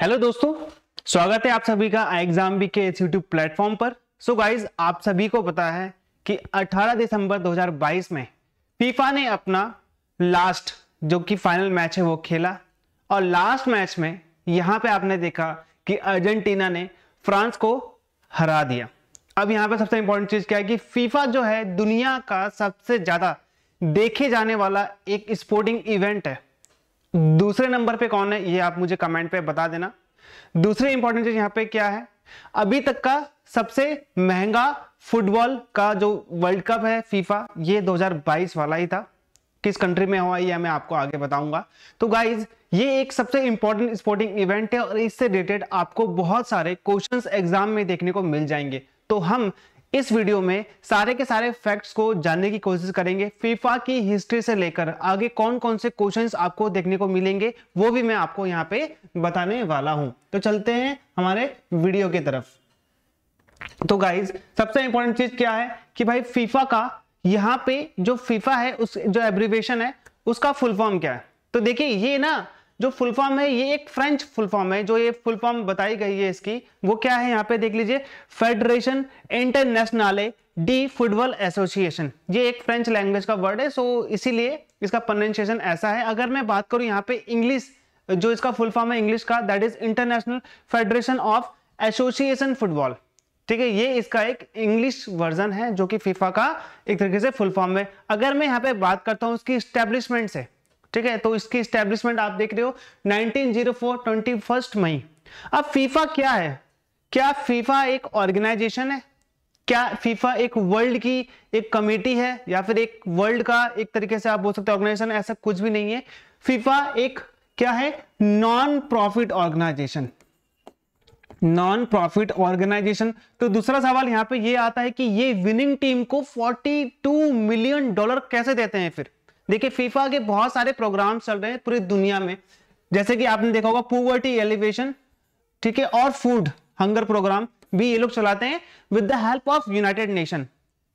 hello दोस्तों स्वागत है आप सभी का एग्जाम बी के यूट्यूब प्लेटफॉर्म पर सो so गाइज आप सभी को पता है कि 18 दिसंबर 2022 में फीफा ने अपना लास्ट जो कि फाइनल मैच है वो खेला और लास्ट मैच में यहां पे आपने देखा कि अर्जेंटीना ने फ्रांस को हरा दिया अब यहां पे सबसे इंपॉर्टेंट चीज़ क्या है कि फीफा जो है दुनिया का सबसे ज़्यादा देखे जाने वाला एक स्पोर्टिंग इवेंट है दूसरे नंबर पे कौन है ये आप मुझे कमेंट पे बता देना दूसरे इंपॉर्टेंट चीज यहां पे क्या है अभी तक का सबसे महंगा फुटबॉल का जो वर्ल्ड कप है फीफा ये 2022 वाला ही था किस कंट्री में हुआ यह मैं आपको आगे बताऊंगा तो गाइज ये एक सबसे इंपॉर्टेंट स्पोर्टिंग इवेंट है और इससे रिलेटेड आपको बहुत सारे क्वेश्चंस एग्जाम में देखने को मिल जाएंगे तो हम इस वीडियो में सारे के सारे फैक्ट्स को जानने की कोशिश करेंगे फीफा की हिस्ट्री से लेकर आगे कौन कौन से क्वेश्चंस आपको देखने को मिलेंगे वो भी मैं आपको यहाँ पे बताने वाला हूँ तो चलते हैं हमारे वीडियो की तरफ तो गाइज सबसे इंपॉर्टेंट चीज क्या है कि भाई फीफा का यहाँ पे जो फीफा है उस जो एब्रीवेशन है उसका फुल फॉर्म क्या है तो देखिए ये ना जो फुल फॉर्म है ये एक फ्रेंच फुल फॉर्म है जो ये फुल फॉर्म बताई गई है इसकी वो क्या है यहाँ पे देख लीजिए federation internationale de football association ये एक फ्रेंच लैंग्वेज का वर्ड है सो इसीलिए इसका प्रोनाउंसिएशन ऐसा है अगर मैं बात करूं यहाँ पे इंग्लिश जो इसका फुल फॉर्म है इंग्लिश का that is international federation of association football ठीक है ये इसका एक इंग्लिश वर्जन है जो कि फीफा का एक तरीके से फुल फॉर्म है अगर मैं यहाँ पे बात करता हूँ उसकी स्टेब्लिशमेंट से ठीक है तो इसकी स्टेब्लिशमेंट आप देख रहे हो 1904 फर्स्ट मई अब फीफा क्या है क्या फीफा एक ऑर्गेनाइजेशन है क्या फीफा एक वर्ल्ड की एक कमेटी है या फिर एक वर्ल्ड का एक तरीके से आप बोल सकते ऑर्गेनाइजेशन ऐसा कुछ भी नहीं है फीफा एक क्या है non profit organisation non profit organisation तो दूसरा सवाल यहां पे ये आता है कि ये विनिंग टीम को 42 मिलियन डॉलर कैसे देते हैं फिर देखिए फीफा के बहुत सारे प्रोग्राम चल रहे हैं पूरी दुनिया में जैसे कि आपने देखा होगा पुवर्टी एलिवेशन ठीक है और फूड हंगर प्रोग्राम भी ये लोग चलाते हैं with the help of United Nation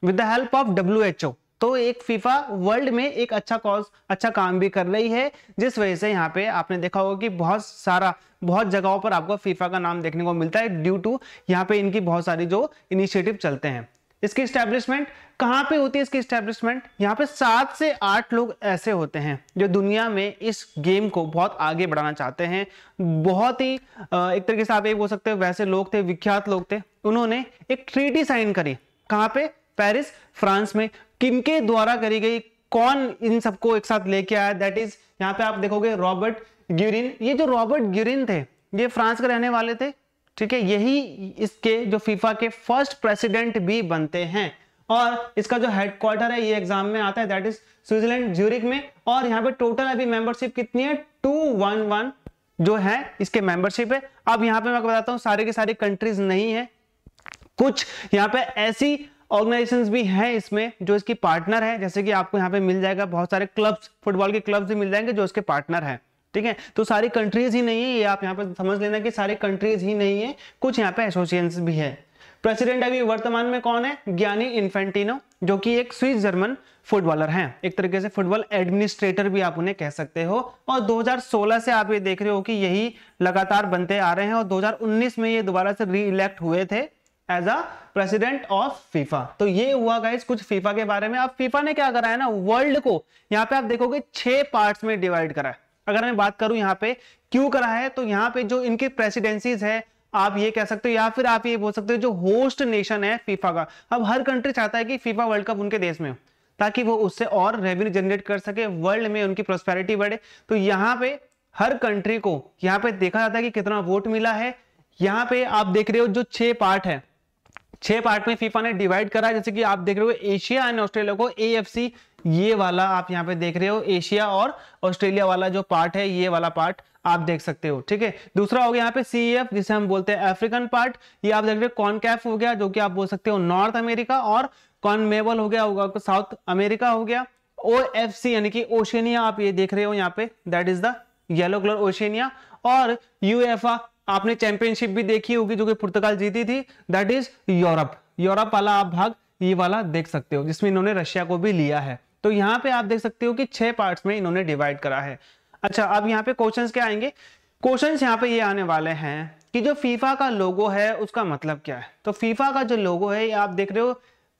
with the help of W तो एक फीफा वर्ल्ड में एक अच्छा कॉज अच्छा काम भी कर रही है जिस वजह से यहाँ पे आपने देखा होगा कि बहुत सारा बहुत जगहों पर आपको फीफा का नाम देखने को मिलता है ड्यू टू यहाँ पे इनकी बहुत सारी जो इनिशिएटिव चलते हैं इसकी स्टैब्लिशमेंट कहाँ पे होती है इसकी स्टैब्लिशमेंट यहाँ पे सात से आठ लोग ऐसे होते हैं जो दुनिया में इस गेम को बहुत आगे बढ़ाना चाहते हैं बहुत ही एक तरीके से आप ये बोल सकते हो वैसे लोग थे विख्यात लोग थे उन्होंने एक ट्रीटी साइन करी कहाँ पे पेरिस फ्रांस में किनके द्वारा करी गई कौन इन सबको एक साथ लेके आया दैट इज यहाँ पे आप देखोगे रॉबर्ट ग्यूरिन ये जो रॉबर्ट ग्यूरिन थे ये फ्रांस के रहने वाले थे ठीक है यही इसके जो फीफा के फर्स्ट प्रेसिडेंट भी बनते हैं और इसका जो हेडक्वार्टर है ये एग्जाम में आता है दैट इज स्विट्जरलैंड ज्यूरिक में और यहाँ पे टोटल अभी मेंबरशिप कितनी है टू वन वन जो है इसके मेंबरशिप है अब यहाँ पे मैं बताता हूँ सारे के सारे कंट्रीज नहीं है कुछ यहाँ पे ऐसी ऑर्गेनाइजेशन भी हैं इसमें जो इसकी पार्टनर है जैसे कि आपको यहाँ पे मिल जाएगा बहुत सारे क्लब्स फुटबॉल के क्लब्स भी मिल जाएंगे जो इसके पार्टनर हैं ठीक है तो सारी कंट्रीज ही नहीं है ये आप यहाँ पर समझ लेना कि सारी कंट्रीज ही नहीं है कुछ यहाँ पे एसोसिएशन भी है प्रेसिडेंट अभी वर्तमान में कौन है ज्ञानी इन्फेंटिनो जो कि एक स्विस जर्मन फुटबॉलर हैं एक तरीके से फुटबॉल एडमिनिस्ट्रेटर भी आप उन्हें कह सकते हो और 2016 से आप ये देख रहे हो कि यही लगातार बनते आ रहे हैं और 2019 में ये दोबारा से री इलेक्ट हुए थे as a president of FIFA तो ये हुआ गाइज कुछ फीफा के बारे में अब फीफा ने क्या करा है ना वर्ल्ड को यहाँ पे आप देखोगे छह पार्ट में डिवाइड करा है अगर मैं बात करूं यहाँ पे क्यों करा है तो यहाँ पे जो इनकी प्रेसिडेंसीज है आप ये कह सकते हो या फिर आप ये बोल सकते हो जो होस्ट नेशन है फीफा का अब हर कंट्री चाहता है कि फीफा वर्ल्ड कप उनके देश में हो ताकि वो उससे और रेवेन्यू जनरेट कर सके वर्ल्ड में उनकी प्रोस्पेरिटी बढ़े तो यहाँ पे हर कंट्री को यहाँ पे देखा जाता है कि कितना वोट मिला है यहाँ पे आप देख रहे हो जो छह पार्ट है छह पार्ट में फीफा ने डिवाइड करा जैसे कि आप देख रहे हो एशिया एंड ऑस्ट्रेलिया को ए एफ सी ये वाला आप यहाँ पे देख रहे हो एशिया और ऑस्ट्रेलिया वाला जो पार्ट है ये वाला पार्ट आप देख सकते हो ठीक है दूसरा हो गया यहाँ पे सी एफ e जिसे हम बोलते हैं अफ्रीकन पार्ट ये आप देख रहे हो कॉनकैफ हो गया जो कि आप बोल सकते हो नॉर्थ अमेरिका और कॉनमेबल हो गया होगा साउथ अमेरिका हो गया ओ एफ सी यानी कि ओशनिया आप ये देख रहे हो यहाँ पे that is the yellow colour Oceania और यूएफा आपने चैंपियनशिप भी देखी होगी जो कि पुर्तगाल जीती थी दैट इज यूरोप यूरोप वाला आप भाग ये वाला देख सकते हो जिसमें इन्होंने रशिया को भी लिया है तो यहाँ पे आप देख सकते हो कि छह पार्ट में इन्होंने डिवाइड करा है अच्छा अब यहाँ पे क्वेश्चन क्या आएंगे क्वेश्चन यहाँ पे ये आने वाले हैं कि जो फीफा का लोगो है उसका मतलब क्या है तो फीफा का जो लोगो है ये आप देख रहे हो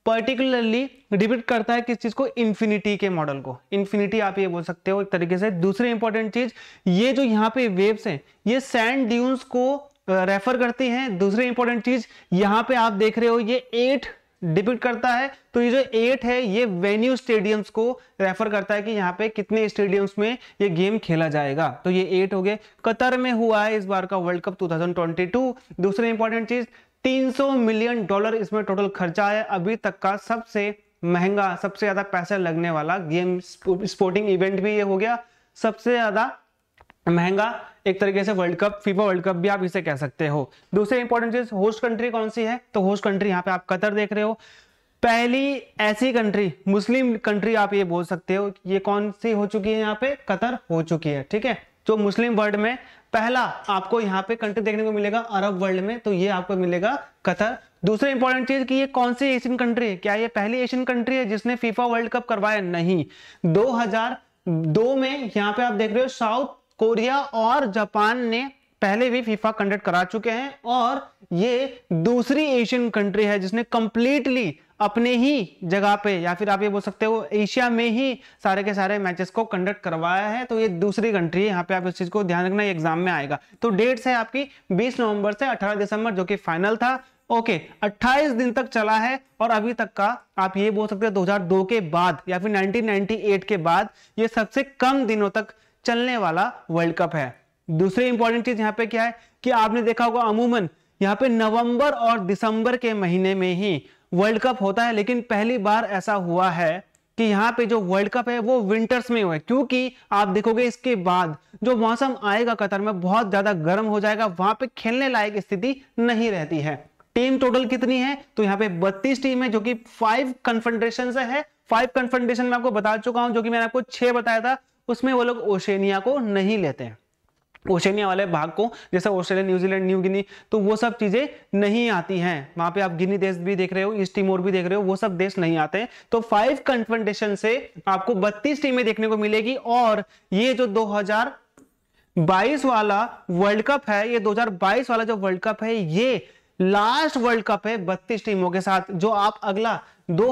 पर्टिकुलरली डिपिक्ट करता है किस चीज को इन्फिनिटी के मॉडल को इन्फिनिटी आप ये बोल सकते हो एक तरीके से दूसरी इंपॉर्टेंट चीज ये जो यहाँ पे वेव्स हैं ये सैंड ड्यून्स को रेफर करती हैं दूसरी इंपॉर्टेंट चीज यहाँ पे आप देख रहे हो ये एट डिपिक्ट करता है तो ये जो एट है ये वेन्यू स्टेडियम्स को रेफर करता है कि यहाँ पे कितने स्टेडियम्स में ये गेम खेला जाएगा तो ये एट हो गए कतर में हुआ है इस बार का वर्ल्ड कप 2022 दूसरी इंपॉर्टेंट चीज 300 मिलियन डॉलर इसमें टोटल खर्चा है अभी तक का सबसे महंगा सबसे ज्यादा पैसा लगने वाला गेम स्पोर्टिंग इवेंट भी ये हो गया सबसे ज्यादा महंगा एक तरीके से world cup FIFA world cup भी आप इसे कह सकते हो दूसरी इंपॉर्टेंट चीज होस्ट कंट्री कौन सी है तो होस्ट कंट्री यहाँ पे आप कतर देख रहे हो पहली ऐसी कंट्री मुस्लिम कंट्री आप ये बोल सकते हो ये कौन सी हो चुकी है यहाँ पे कतर हो चुकी है ठीक है तो मुस्लिम वर्ल्ड में पहला आपको यहाँ पे कंट्री देखने को मिलेगा अरब वर्ल्ड में तो ये आपको मिलेगा कतर दूसरी इंपॉर्टेंट चीज कि ये कौन सी एशियन कंट्री है क्या ये पहली एशियन कंट्री है जिसने फीफा वर्ल्ड कप करवाया नहीं 2002 में यहाँ पे आप देख रहे हो साउथ कोरिया और जापान ने पहले भी फीफा कंडक्ट करा चुके हैं और ये दूसरी एशियन कंट्री है जिसने कंप्लीटली अपने ही जगह पे या फिर आप ये बोल सकते हो एशिया में ही सारे के सारे मैचेस को कंडक्ट करवाया है तो ये दूसरी कंट्री है यहाँ पे आप इस चीज़ को ध्यान रखना एग्जाम में आएगा तो डेट्स है आपकी 20 नवंबर से 18 दिसंबर जो कि फाइनल था ओके okay, 28 दिन तक चला है और अभी तक का आप ये बोल सकते हो 2002 के बाद या फिर 1998 के बाद ये सबसे कम दिनों तक चलने वाला वर्ल्ड कप है दूसरी इंपॉर्टेंट चीज यहाँ पे क्या है कि आपने देखा होगा अमूमन यहाँ पे नवंबर और दिसंबर के महीने में ही वर्ल्ड कप होता है लेकिन पहली बार ऐसा हुआ है कि यहाँ पे जो वर्ल्ड कप है वो विंटर्स में हुआ है क्योंकि आप देखोगे इसके बाद जो मौसम आएगा कतर में बहुत ज्यादा गर्म हो जाएगा वहां पे खेलने लायक स्थिति नहीं रहती है टीम टोटल कितनी है तो यहाँ पे 32 टीम है जो कि फाइव कन्फेडरेशन से है फाइव कन्फेडरेशन में आपको बता चुका हूं जो कि मैंने आपको छह बताया था उसमें वो लोग ओशेनिया को नहीं लेते हैं ओशेनिया वाले भाग को जैसे ऑस्ट्रेलिया न्यूजीलैंड न्यू गिनी तो वो सब चीज़ें नहीं आती हैं वहां पे आप गिनी देश भी देख रहे हो ईस्ट टीमोर भी देख रहे हो वो सब देश नहीं आते हैं तो फाइव कन्फेंटेशन से आपको 32 टीमें देखने को मिलेगी और ये जो 2022 वाला वर्ल्ड कप है ये 2022 वाला जो वर्ल्ड कप है ये लास्ट वर्ल्ड कप है बत्तीस टीमों के साथ जो आप अगला दो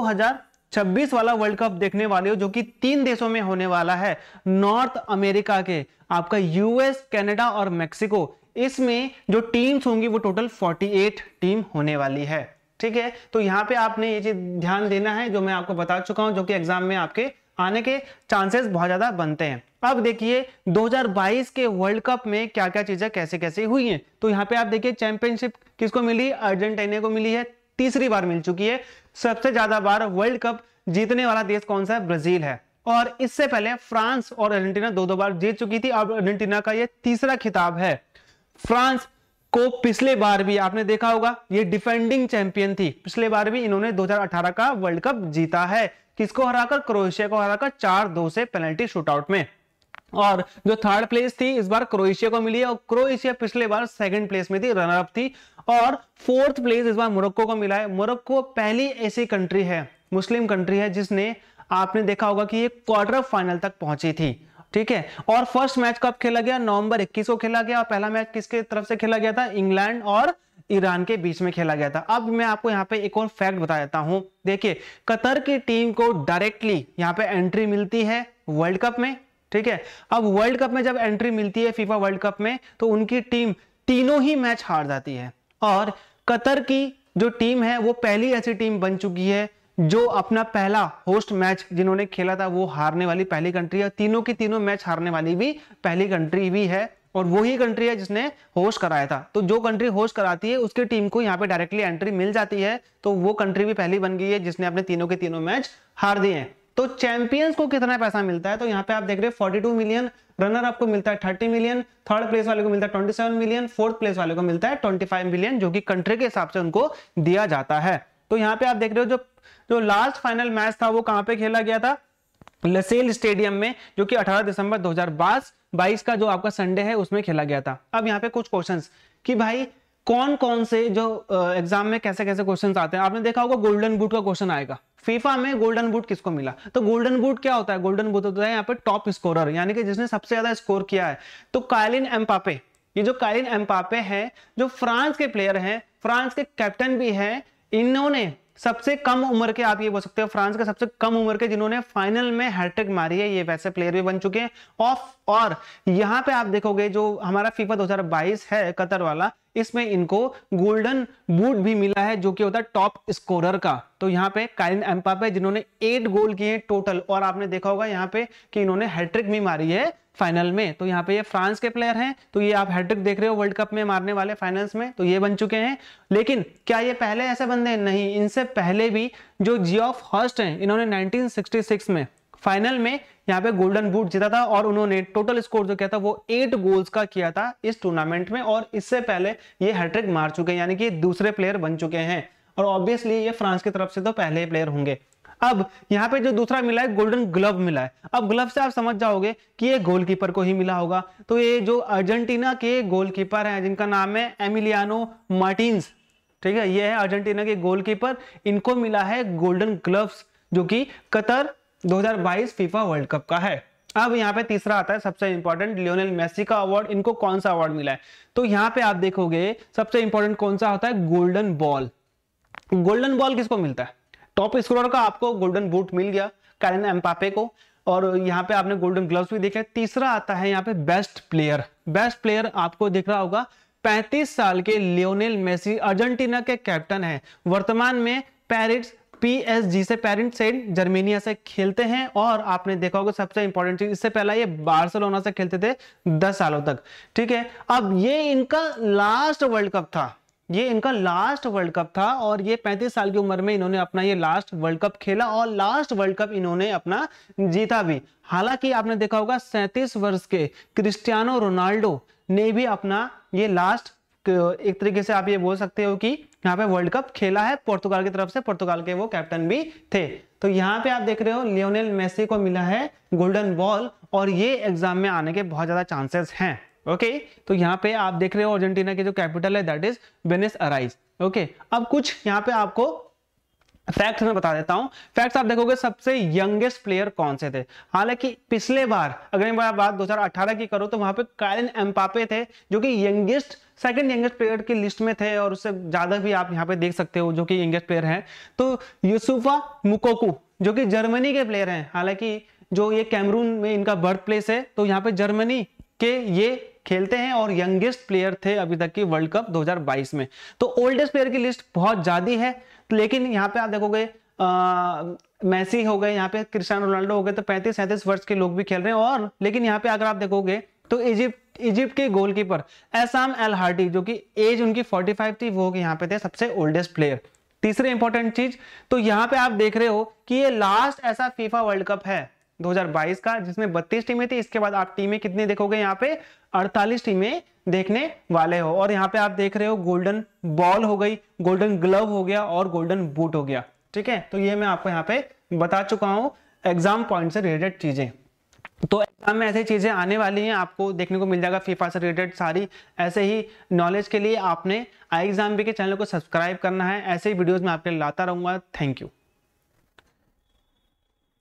छब्बीस वाला वर्ल्ड कप देखने वाले हो जो कि तीन देशों में होने वाला है नॉर्थ अमेरिका के आपका यूएस कनाडा और मेक्सिको इसमें जो टीम्स होंगी वो टोटल 48 टीम होने वाली है ठीक है तो यहाँ पे आपने ये चीज ध्यान देना है जो मैं आपको बता चुका हूं जो कि एग्जाम में आपके आने के चांसेस बहुत ज्यादा बनते हैं अब देखिए 2022 के वर्ल्ड कप में क्या क्या चीजें कैसे कैसे हुई हैं तो यहाँ पे आप देखिए चैंपियनशिप किसको मिली अर्जेंटीना को मिली है तीसरी बार मिल चुकी है सबसे ज्यादा बार वर्ल्ड कप जीतने वाला देश कौन सा है ब्राजील है और इससे पहले फ्रांस और अर्जेंटीना दो दो बार जीत चुकी थी अब अर्जेंटीना का यह तीसरा खिताब है फ्रांस को पिछले बार भी आपने देखा होगा ये डिफेंडिंग चैंपियन थी पिछले बार भी इन्होंने 2018 का वर्ल्ड कप जीता है किसको हराकर क्रोएशिया को हराकर चार दो से पेनल्टी शूटआउट में और जो थर्ड प्लेस थी इस बार क्रोएशिया को मिली है और क्रोएशिया पिछले बार सेकंड प्लेस में थी रनर अप थी और फोर्थ प्लेस इस बार मोरक्को को मिला है मोरक्को पहली ऐसी कंट्री है मुस्लिम कंट्री है जिसने आपने देखा होगा कि ये क्वार्टर फाइनल तक पहुंची थी ठीक है और फर्स्ट मैच कब खेला गया नवंबर 21 को खेला गया और पहला मैच किसके तरफ से खेला गया था इंग्लैंड और ईरान के बीच में खेला गया था अब मैं आपको यहाँ पे एक और फैक्ट बता देता हूं देखिए कतर की टीम को डायरेक्टली यहाँ पे एंट्री मिलती है वर्ल्ड कप में ठीक है अब वर्ल्ड कप में जब एंट्री मिलती है फीफा वर्ल्ड कप में तो उनकी टीम तीनों ही मैच हार जाती है और कतर की जो टीम है वो पहली ऐसी टीम बन चुकी है जो अपना पहला होस्ट मैच जिन्होंने खेला था वो हारने वाली पहली कंट्री है तीनों की तीनों मैच हारने वाली भी पहली कंट्री भी है और वही कंट्री है जिसने होस्ट कराया था तो जो कंट्री होस्ट कराती है उसकी टीम को यहाँ पे डायरेक्टली एंट्री मिल जाती है तो वो कंट्री भी पहली बन गई है जिसने अपने तीनों के तीनों मैच हार दिए हैं तो चैंपियंस को कितना पैसा मिलता है तो यहाँ पे आप देख रहे हो टू मिलियन रनर आपको मिलता है थर्टी मिलियन थर्ड प्लेस वाले को मिलता है 27 मिलियन फोर्थ प्लेस वाले को मिलता है 25 मिलियन जो कि कंट्री के हिसाब से उनको दिया जाता है तो यहाँ पे आप देख रहे हो जो जो लास्ट फाइनल मैच था वो कहाँ पे खेला गया था लसेल स्टेडियम में जो कि 18 दिसंबर 2022 का जो आपका संडे है उसमें खेला गया था अब यहाँ पे कुछ क्वेश्चंस कि भाई कौन कौन से जो एग्जाम में कैसे कैसे क्वेश्चंस आते हैं आपने देखा होगा गोल्डन बूट का क्वेश्चन आएगा फीफा में गोल्डन बूट किसको मिला तो गोल्डन बूट क्या होता है गोल्डन बूट होता है यहाँ पे टॉप स्कोरर यानी कि जिसने सबसे ज्यादा स्कोर किया है तो कालिन एम्पापे ये जो कालिन एम्पापे है जो फ्रांस के प्लेयर है फ्रांस के कैप्टन भी है इन्होंने सबसे कम उम्र के आप ये बोल सकते हो फ्रांस के सबसे कम उम्र के जिन्होंने फाइनल में हैट्रिक मारी है ये वैसे प्लेयर भी बन चुके हैं ऑफ और यहाँ पे आप देखोगे जो हमारा फीफा 2022 है कतर वाला इसमें इनको गोल्डन बूट भी मिला है जो कि होता है टॉप स्कोरर का तो यहाँ पे एम्पा एम्पापे जिन्होंने एट गोल किए टोटल और आपने देखा होगा यहाँ पे कि इन्होंने हैट्रिक भी मारी है फाइनल में तो यहाँ पे ये फ्रांस के प्लेयर हैं तो ये आप हैट्रिक देख रहे हो वर्ल्ड कप में मारने वाले फाइनल्स में तो ये बन चुके हैं लेकिन क्या ये पहले ऐसे बंदे हैं नहीं इनसे पहले भी जो जियोफ हर्स्ट हैं इन्होंने 1966 में फाइनल में यहाँ पे गोल्डन बूट जीता था और उन्होंने टोटल स्कोर जो किया था वो एट गोल्स का किया था इस टूर्नामेंट में और इससे पहले ये हैट्रिक मार चुके हैं यानी कि दूसरे प्लेयर बन चुके हैं और ऑब्वियसली ये फ्रांस की तरफ से तो पहले प्लेयर होंगे अब यहाँ पे जो दूसरा मिला है गोल्डन ग्लव मिला है अब ग्लव से आप समझ जाओगे कि ये गोलकीपर को ही मिला होगा तो ये जो अर्जेंटीना के गोलकीपर हैं जिनका नाम है एमिलियानो मार्टिन्स ठीक है ये है अर्जेंटीना के गोलकीपर इनको मिला है गोल्डन ग्लव्स जो कि कतर 2022 फीफा वर्ल्ड कप का है अब यहाँ पे तीसरा आता है सबसे इंपॉर्टेंट लियोनेल मेसी का अवार्ड इनको कौन सा अवार्ड मिला है तो यहाँ पे आप देखोगे सबसे इंपॉर्टेंट कौन सा होता है गोल्डन बॉल गोल्डन बॉल किसको मिलता है टॉप स्कोरर का आपको गोल्डन बूट मिल गया कैलन एम्पापे को और यहाँ पे आपने गोल्डन ग्लव्स भी देखे तीसरा आता है यहाँ पे बेस्ट प्लेयर बेस्ट प्लेयर आपको दिख रहा होगा 35 साल के लियोनेल मेसी अर्जेंटीना के कैप्टन हैं वर्तमान में पेरिट्स पीएसजी से पेरेंट साइड जर्मेनिया से खेलते हैं और आपने देखा होगा सबसे इंपॉर्टेंट चीज इससे पहला ये बार्सिलोना से खेलते थे 10 सालों तक ठीक है अब ये इनका लास्ट वर्ल्ड कप था ये इनका लास्ट वर्ल्ड कप था और ये 35 साल की उम्र में इन्होंने अपना ये लास्ट वर्ल्ड कप खेला और लास्ट वर्ल्ड कप इन्होंने अपना जीता भी हालांकि आपने देखा होगा सैंतीस वर्ष के क्रिस्टियानो रोनाल्डो ने भी अपना ये लास्ट एक तरीके से आप ये बोल सकते हो कि यहाँ पे वर्ल्ड कप खेला है पुर्तगाल की तरफ से पुर्तगाल के वो कैप्टन भी थे तो यहाँ पे आप देख रहे हो लियोनेल मेसी को मिला है गोल्डन बॉल और ये एग्जाम में आने के बहुत ज्यादा चांसेस हैं ओके तो यहाँ पे आप देख रहे हो अर्जेंटीना की जो कैपिटल है that is Buenos Aires okay अब कुछ यहाँ पे आपको फैक्ट्स में बता देता हूं फैक्ट्स आप देखोगे सबसे यंगेस्ट प्लेयर कौन से थे हालांकि पिछले बार अगर मैं बात 2018 की करूं तो वहां पे कालिन एम्पापे थे जो कि यंगेस्ट सेकंड यंगेस्ट प्लेयर की लिस्ट में थे और उससे ज्यादा भी आप यहाँ पे देख सकते हो जो कि यंगेस्ट प्लेयर हैं तो यूसुफा मुकोकू जो कि जर्मनी के प्लेयर हैं हालांकि जो ये कैमरून में इनका बर्थ प्लेस है तो यहाँ पे जर्मनी के ये खेलते हैं और यंगेस्ट प्लेयर थे अभी तक की वर्ल्ड कप 2022 में तो ओल्डेस्ट प्लेयर की लिस्ट बहुत ज्यादा है लेकिन यहाँ पे आप देखोगे मैसी हो गए यहाँ पे क्रिस्टियानो रोनाल्डो हो गए तो पैंतीस सैंतीस वर्ष के लोग भी खेल रहे हैं और लेकिन यहाँ पे अगर आप देखोगे तो इजिप्ट इजिप्ट के गोलकीपर एसाम एल हार्टी जो कि एज उनकी 45 थी वो यहाँ पे थे सबसे ओल्डेस्ट प्लेयर तीसरे इंपॉर्टेंट चीज तो यहाँ पे आप देख रहे हो कि ये लास्ट ऐसा फीफा वर्ल्ड कप है 2022 का जिसमें 32 टीमें थी इसके बाद आप टीमें कितने देखोगे यहाँ पे 48 टीमें देखने वाले हो और यहाँ पे आप देख रहे हो गोल्डन बॉल हो गई गोल्डन ग्लव हो गया और गोल्डन बूट हो गया ठीक है तो ये मैं आपको यहाँ पे बता चुका हूँ एग्जाम पॉइंट से रिलेटेड चीजें तो एग्जाम में ऐसी चीज़ें आने वाली हैं आपको देखने को मिल जाएगा फीफा से रिलेटेड सारी ऐसे ही नॉलेज के लिए आपने आई एग्जाम भी के चैनल को सब्सक्राइब करना है ऐसे ही वीडियोज़ में आपके लाता रहूंगा थैंक यू